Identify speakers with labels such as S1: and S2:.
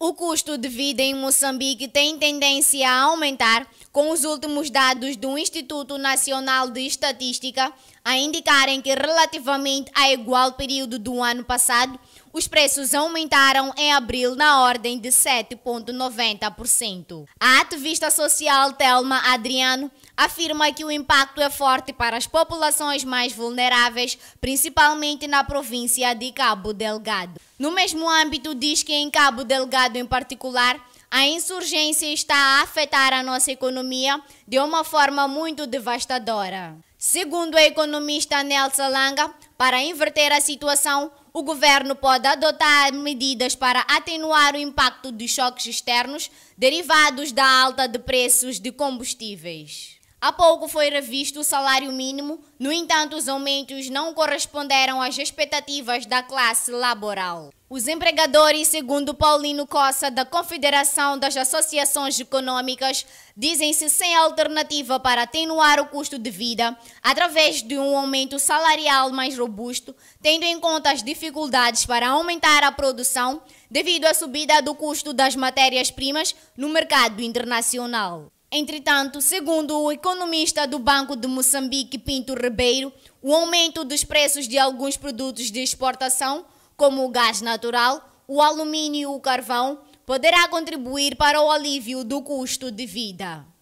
S1: O custo de vida em Moçambique tem tendência a aumentar com os últimos dados do Instituto Nacional de Estatística a indicarem que, relativamente a igual período do ano passado, os preços aumentaram em abril na ordem de 7,90%. A ativista social Telma Adriano afirma que o impacto é forte para as populações mais vulneráveis, principalmente na província de Cabo Delgado. No mesmo âmbito, diz que em Cabo Delgado, em particular, a insurgência está a afetar a nossa economia de uma forma muito devastadora. Segundo a economista Nelson Langa, para inverter a situação, o governo pode adotar medidas para atenuar o impacto de choques externos derivados da alta de preços de combustíveis. Há pouco foi revisto o salário mínimo, no entanto, os aumentos não corresponderam às expectativas da classe laboral. Os empregadores, segundo Paulino Coça, da Confederação das Associações Econômicas, dizem-se sem alternativa para atenuar o custo de vida através de um aumento salarial mais robusto, tendo em conta as dificuldades para aumentar a produção devido à subida do custo das matérias-primas no mercado internacional. Entretanto, segundo o economista do Banco de Moçambique, Pinto Ribeiro, o aumento dos preços de alguns produtos de exportação como o gás natural, o alumínio e o carvão, poderá contribuir para o alívio do custo de vida.